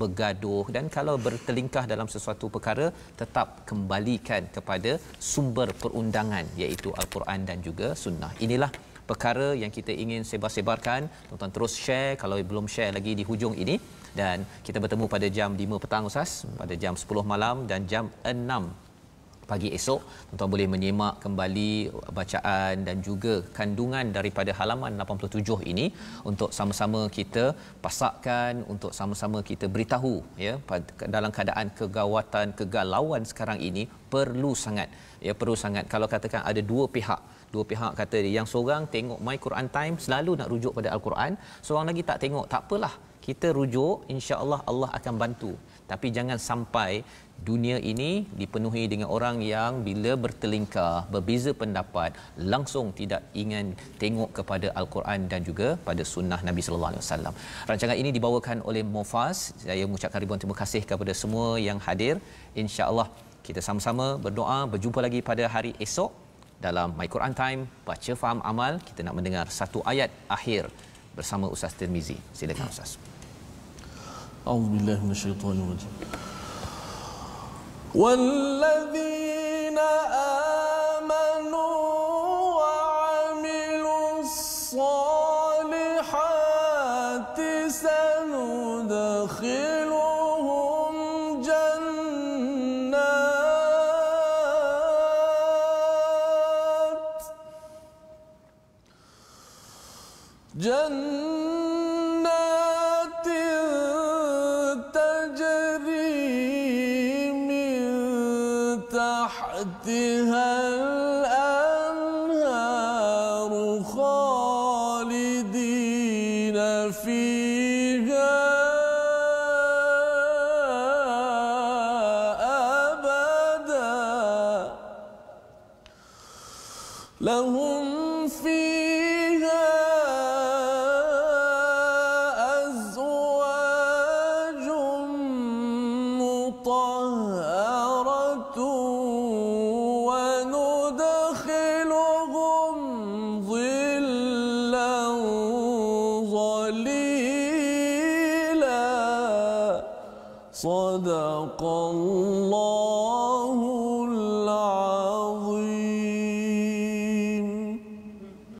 bergaduh dan kalau bertelingkah dalam sesuatu perkara tetap kembalikan kepada sumber perundangan iaitu al-Quran dan juga sunnah inilah perkara yang kita ingin sebar-sebarkan tonton terus share kalau belum share lagi di hujung ini dan kita bertemu pada jam 5 petang Ustaz pada jam 10 malam dan jam 6 pagi esok tuan-tuan boleh menyimak kembali bacaan dan juga kandungan daripada halaman 87 ini untuk sama-sama kita pasakkan untuk sama-sama kita beritahu ya dalam keadaan kegawatan kegalauan sekarang ini perlu sangat ya perlu sangat kalau katakan ada dua pihak dua pihak kata dia yang seorang tengok my Quran time selalu nak rujuk pada al-Quran seorang lagi tak tengok tak apalah kita rujuk insya-Allah Allah akan bantu tapi jangan sampai dunia ini dipenuhi dengan orang yang bila bertelingkar berbeza pendapat langsung tidak ingin tengok kepada al-Quran dan juga pada sunnah Nabi sallallahu alaihi wasallam. Rancangan ini dibawakan oleh Mufas. Saya mengucapkan ribuan terima kasih kepada semua yang hadir. Insya-Allah kita sama-sama berdoa berjumpa lagi pada hari esok dalam My Quran Time baca faham amal kita nak mendengar satu ayat akhir bersama Ustaz Tirmizi. Silakan Ustaz. A'udzu billahi minasyaitonir والذين آمنوا وعملوا الصالحات